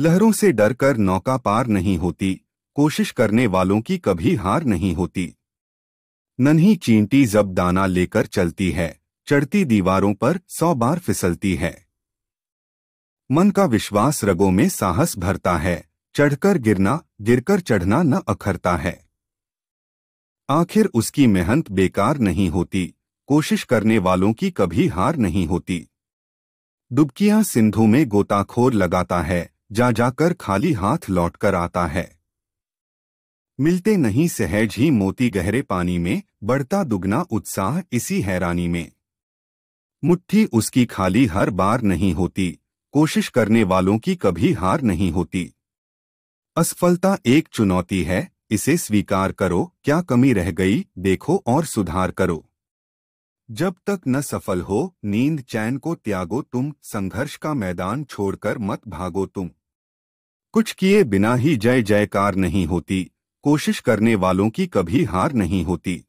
लहरों से डरकर नौका पार नहीं होती कोशिश करने वालों की कभी हार नहीं होती नन्ही चींटी जब दाना लेकर चलती है चढ़ती दीवारों पर सौ बार फिसलती है मन का विश्वास रगों में साहस भरता है चढ़कर गिरना गिरकर चढ़ना न अखरता है आखिर उसकी मेहनत बेकार नहीं होती कोशिश करने वालों की कभी हार नहीं होती डुबकियां सिंधु में गोताखोर लगाता है जा जाकर खाली हाथ लौटकर आता है मिलते नहीं सहज ही मोती गहरे पानी में बढ़ता दुगना उत्साह इसी हैरानी में मुट्ठी उसकी खाली हर बार नहीं होती कोशिश करने वालों की कभी हार नहीं होती असफलता एक चुनौती है इसे स्वीकार करो क्या कमी रह गई देखो और सुधार करो जब तक न सफल हो नींद चैन को त्यागो तुम संघर्ष का मैदान छोड़कर मत भागो तुम कुछ किए बिना ही जय जयकार नहीं होती कोशिश करने वालों की कभी हार नहीं होती